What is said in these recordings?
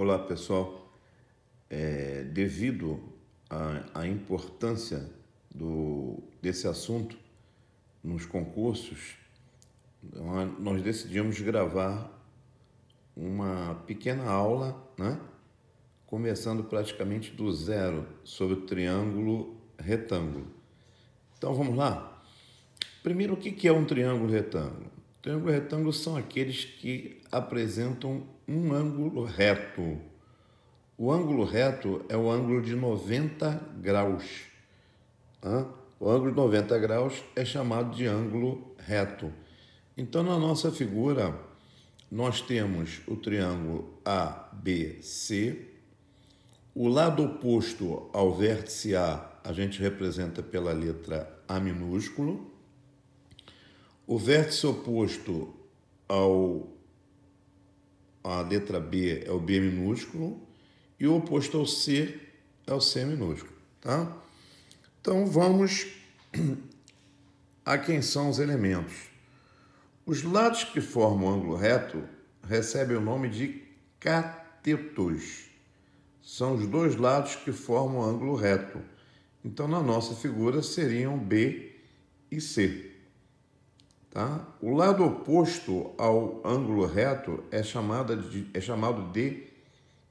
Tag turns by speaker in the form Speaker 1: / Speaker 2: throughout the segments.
Speaker 1: Olá pessoal, é, devido à, importância do, desse assunto nos concursos, nós decidimos gravar uma pequena aula, né? começando praticamente do zero sobre o triângulo retângulo. Então vamos lá? Primeiro, o que é um triângulo retângulo? Triângulo retângulos retângulo são aqueles que apresentam um ângulo reto. O ângulo reto é o ângulo de 90 graus. O ângulo de 90 graus é chamado de ângulo reto. Então, na nossa figura, nós temos o triângulo ABC. O lado oposto ao vértice A, a gente representa pela letra A minúsculo o vértice oposto ao a letra B é o B minúsculo e o oposto ao C é o C minúsculo, tá? Então vamos a quem são os elementos. Os lados que formam o ângulo reto recebem o nome de catetos. São os dois lados que formam o ângulo reto. Então, na nossa figura, seriam B e C. Tá? O lado oposto ao ângulo reto é, chamada de, é chamado de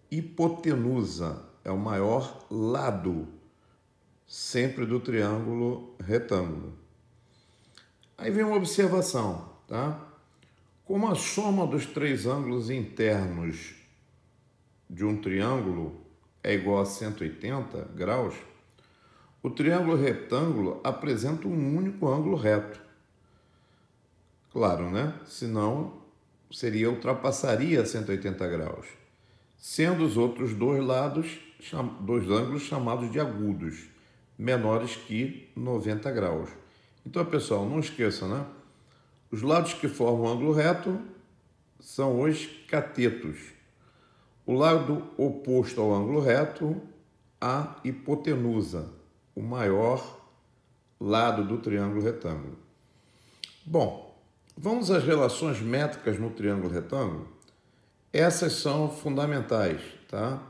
Speaker 1: hipotenusa, é o maior lado sempre do triângulo retângulo. Aí vem uma observação, tá? Como a soma dos três ângulos internos de um triângulo é igual a 180 graus, o triângulo retângulo apresenta um único ângulo reto. Claro, né? Senão seria ultrapassaria 180 graus, sendo os outros dois lados, dois ângulos chamados de agudos, menores que 90 graus. Então, pessoal, não esqueça, né? Os lados que formam o ângulo reto são os catetos. O lado oposto ao ângulo reto, a hipotenusa, o maior lado do triângulo retângulo. Bom, Vamos às relações métricas no triângulo retângulo? Essas são fundamentais, tá?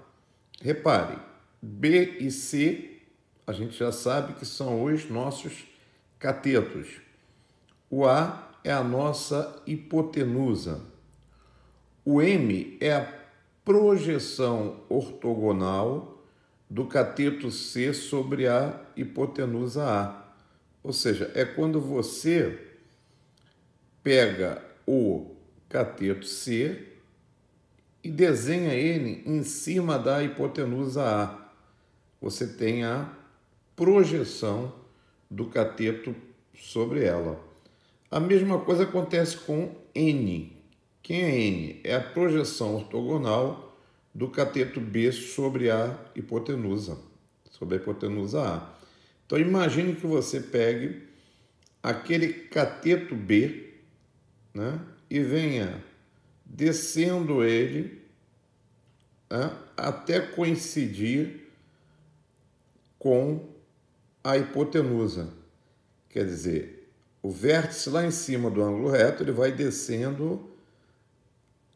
Speaker 1: Repare, B e C, a gente já sabe que são os nossos catetos. O A é a nossa hipotenusa. O M é a projeção ortogonal do cateto C sobre a hipotenusa A. Ou seja, é quando você pega o cateto C e desenha ele em cima da hipotenusa A. Você tem a projeção do cateto sobre ela. A mesma coisa acontece com N. Quem é N? É a projeção ortogonal do cateto B sobre a hipotenusa, sobre a hipotenusa A. Então imagine que você pegue aquele cateto B né? e venha descendo ele né? até coincidir com a hipotenusa. Quer dizer, o vértice lá em cima do ângulo reto ele vai descendo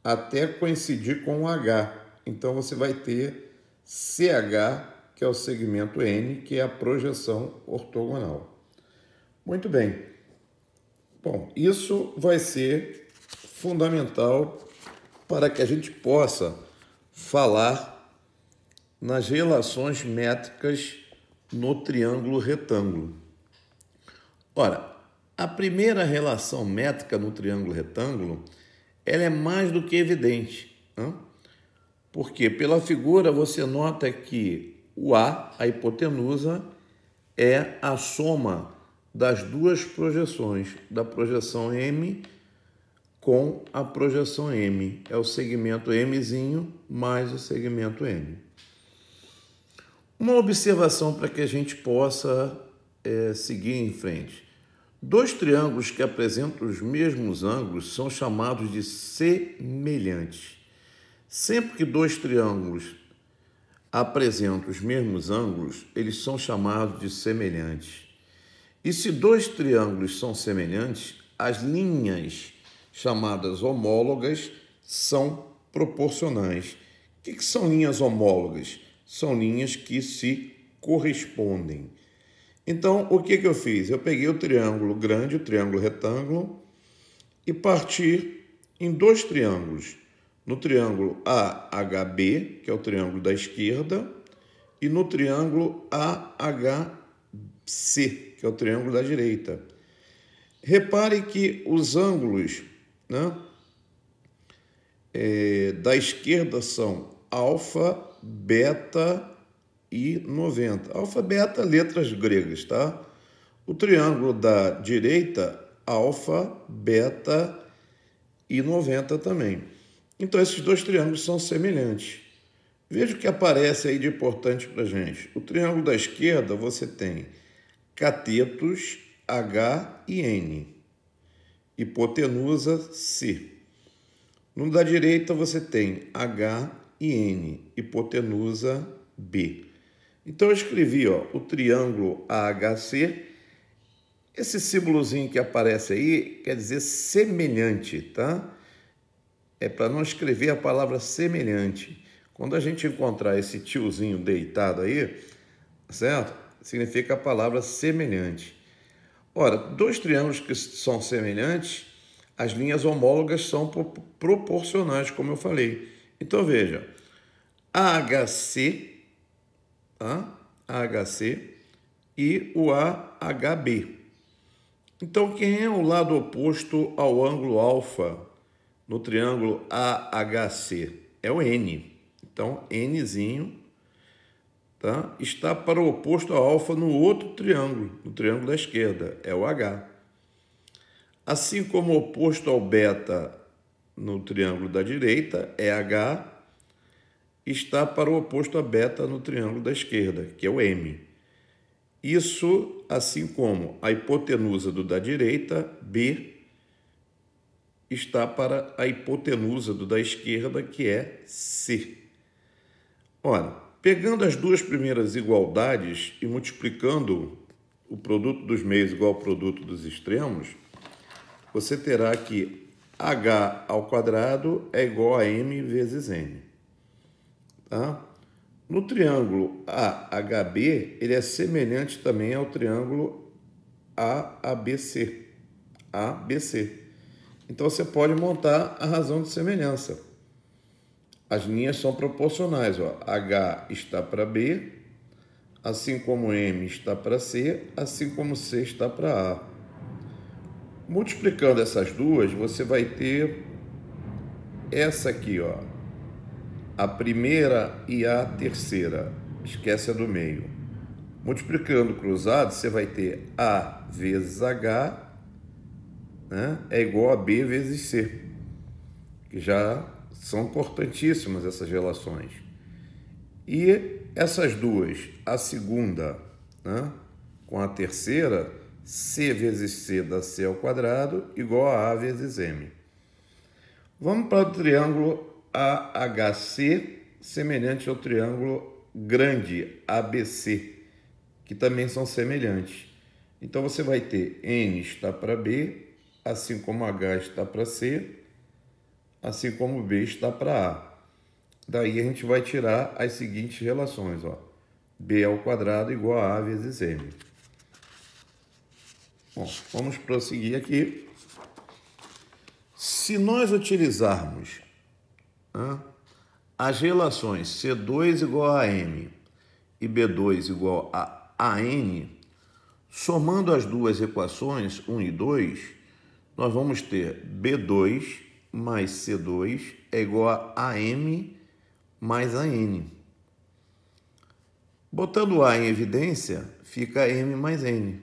Speaker 1: até coincidir com o H. Então você vai ter CH, que é o segmento N, que é a projeção ortogonal. Muito bem. Bom, isso vai ser fundamental para que a gente possa falar nas relações métricas no triângulo retângulo. Ora, a primeira relação métrica no triângulo retângulo ela é mais do que evidente, né? porque pela figura você nota que o A, a hipotenusa, é a soma das duas projeções, da projeção M com a projeção M. É o segmento Mzinho mais o segmento M. Uma observação para que a gente possa é, seguir em frente. Dois triângulos que apresentam os mesmos ângulos são chamados de semelhantes. Sempre que dois triângulos apresentam os mesmos ângulos, eles são chamados de semelhantes. E se dois triângulos são semelhantes, as linhas chamadas homólogas são proporcionais. O que, que são linhas homólogas? São linhas que se correspondem. Então, o que, que eu fiz? Eu peguei o triângulo grande, o triângulo retângulo, e parti em dois triângulos. No triângulo AHB, que é o triângulo da esquerda, e no triângulo AHB C, que é o triângulo da direita. Repare que os ângulos né, é, da esquerda são alfa, beta e 90. Alfa, beta, letras gregas, tá? O triângulo da direita, alfa, beta e 90 também. Então, esses dois triângulos são semelhantes. Veja o que aparece aí de importante para gente. O triângulo da esquerda, você tem catetos H e N, hipotenusa C. No da direita você tem H e N, hipotenusa B. Então eu escrevi ó, o triângulo AHC. Esse símbolozinho que aparece aí quer dizer semelhante, tá? É para não escrever a palavra semelhante. Quando a gente encontrar esse tiozinho deitado aí, certo? significa a palavra semelhante. Ora, dois triângulos que são semelhantes, as linhas homólogas são proporcionais, como eu falei. Então veja, AHC, tá? AHC e o AHB. Então, quem é o lado oposto ao ângulo alfa no triângulo AHC? É o N. Então, Nzinho tá? está para o oposto ao alfa no outro triângulo, no triângulo da esquerda, é o H. Assim como o oposto ao beta no triângulo da direita é H, está para o oposto a beta no triângulo da esquerda, que é o M. Isso assim como a hipotenusa do da direita, B, está para a hipotenusa do da esquerda, que é C. Ora, Pegando as duas primeiras igualdades e multiplicando o produto dos meios igual ao produto dos extremos, você terá que h ao quadrado é igual a m vezes n. Tá? No triângulo AHB, ele é semelhante também ao triângulo AABC. ABC. Então você pode montar a razão de semelhança as linhas são proporcionais. Ó. H está para B, assim como M está para C, assim como C está para A. Multiplicando essas duas, você vai ter essa aqui, ó. A primeira e a terceira. Esquece a do meio. Multiplicando cruzado, você vai ter A vezes H né, é igual a B vezes C, que já são importantíssimas essas relações. E essas duas, a segunda né, com a terceira, C vezes C dá C ao quadrado igual a A vezes M. Vamos para o triângulo AHC, semelhante ao triângulo grande ABC, que também são semelhantes. Então você vai ter N está para B, assim como H está para C, assim como B está para A. Daí a gente vai tirar as seguintes relações, ó. B ao quadrado igual a A vezes M. Bom, vamos prosseguir aqui. Se nós utilizarmos né, as relações C2 igual a M e B2 igual a AN, somando as duas equações, 1 e 2, nós vamos ter B2 mais C2 é igual a AM mais AN. Botando A em evidência, fica M mais N.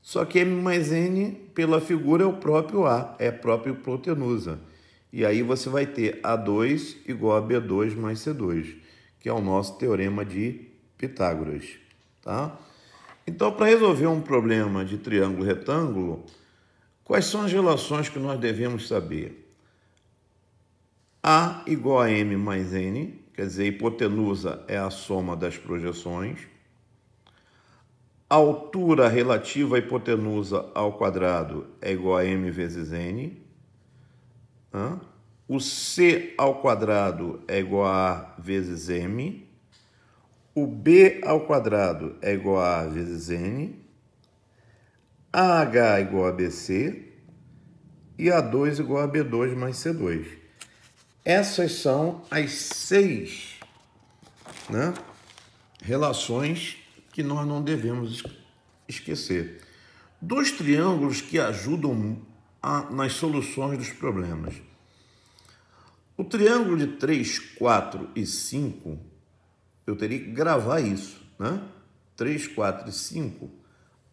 Speaker 1: Só que M mais N, pela figura, é o próprio A, é a própria hipotenusa. E aí você vai ter A2 igual a B2 mais C2, que é o nosso teorema de Pitágoras. Tá? Então, para resolver um problema de triângulo retângulo, quais são as relações que nós devemos saber? A igual a M mais N, quer dizer, a hipotenusa é a soma das projeções. A altura relativa à hipotenusa ao quadrado é igual a M vezes N. O C ao quadrado é igual a A vezes M. O B ao quadrado é igual a A vezes N. AH igual a BC e A2 é igual a B2 mais C2. Essas são as seis né, relações que nós não devemos esquecer. Dois triângulos que ajudam a, nas soluções dos problemas. O triângulo de 3, 4 e 5, eu teria que gravar isso, né? 3, 4 e 5,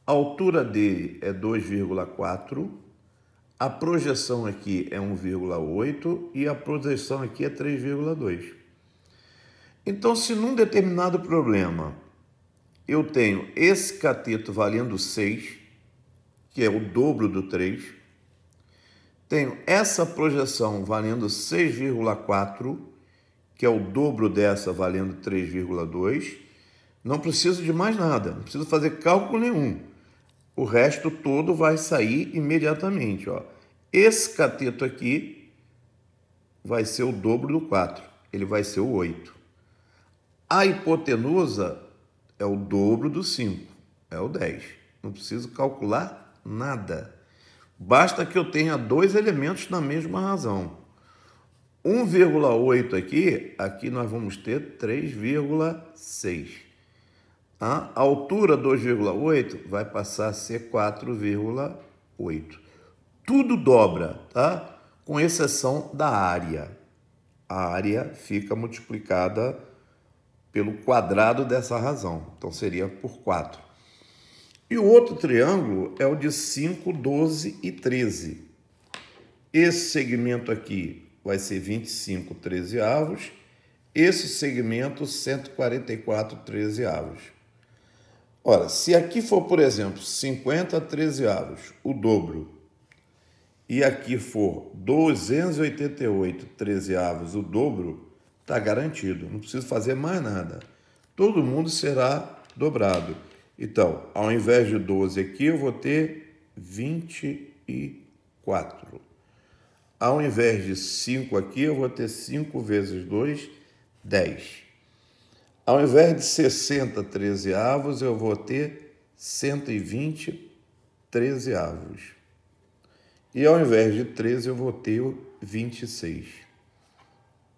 Speaker 1: a altura dele é 2,4 a projeção aqui é 1,8 e a projeção aqui é 3,2. Então, se num determinado problema eu tenho esse cateto valendo 6, que é o dobro do 3, tenho essa projeção valendo 6,4, que é o dobro dessa valendo 3,2, não preciso de mais nada, não preciso fazer cálculo nenhum. O resto todo vai sair imediatamente. Ó. Esse cateto aqui vai ser o dobro do 4, ele vai ser o 8. A hipotenusa é o dobro do 5, é o 10. Não preciso calcular nada. Basta que eu tenha dois elementos na mesma razão. 1,8 aqui, aqui nós vamos ter 3,6. A altura 2,8 vai passar a ser 4,8. Tudo dobra, tá? Com exceção da área. A área fica multiplicada pelo quadrado dessa razão. Então seria por 4. E o outro triângulo é o de 5, 12 e 13. Esse segmento aqui vai ser 25, 13 avos. Esse segmento, 144, 13 avos. Ora, se aqui for, por exemplo, 50 trezeavos, o dobro, e aqui for 288 trezeavos, o dobro, está garantido. Não preciso fazer mais nada. Todo mundo será dobrado. Então, ao invés de 12 aqui, eu vou ter 24. Ao invés de 5 aqui, eu vou ter 5 vezes 2, 10. Ao invés de 60 13 avos, eu vou ter 120 13 avos. E ao invés de 13, eu vou ter 26.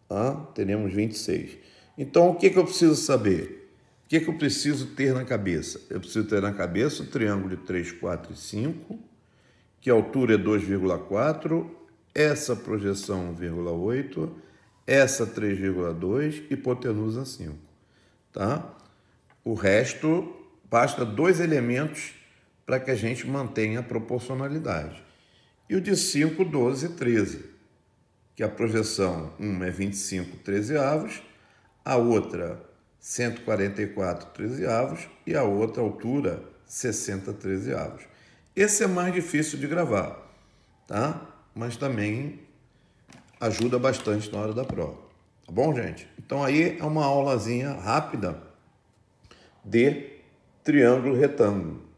Speaker 1: Ah, teremos 26. Então, o que, que eu preciso saber? O que, que eu preciso ter na cabeça? Eu preciso ter na cabeça o triângulo de 3, 4 e 5, que a altura é 2,4, essa projeção 1,8, essa 3,2, e hipotenusa 5. Tá? O resto, basta dois elementos para que a gente mantenha a proporcionalidade. E o de 5, 12, 13, que a projeção, uma é 25, 13 avos, a outra 144 13 avos e a outra altura 60 13 avos. Esse é mais difícil de gravar, tá? Mas também ajuda bastante na hora da prova. Tá bom, gente? Então aí é uma aulazinha rápida de triângulo retângulo.